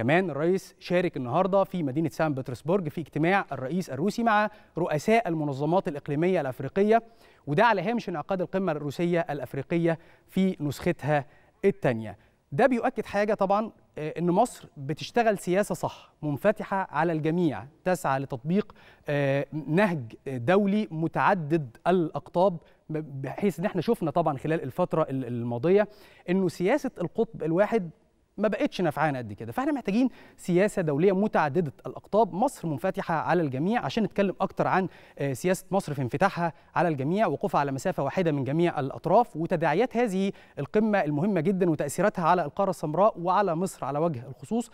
كمان الرئيس شارك النهارده في مدينه سان بطرسبرج في اجتماع الرئيس الروسي مع رؤساء المنظمات الاقليميه الافريقيه وده على هامش انعقاد القمه الروسيه الافريقيه في نسختها الثانيه. ده بيؤكد حاجه طبعا آه، ان مصر بتشتغل سياسه صح منفتحه على الجميع تسعى لتطبيق آه، نهج دولي متعدد الاقطاب بحيث ان احنا شفنا طبعا خلال الفتره الماضيه انه سياسه القطب الواحد ما بقتش نافعانا قد كده فاحنا محتاجين سياسه دوليه متعدده الاقطاب مصر منفتحه على الجميع عشان نتكلم اكتر عن آه، سياسه مصر في انفتاحها على الجميع وقوفها على مسافه واحده من جميع الاطراف وتداعيات هذه القمه المهمه جدا وتاثيراتها على القاره السمراء وعلى مصر على وجه الخصوص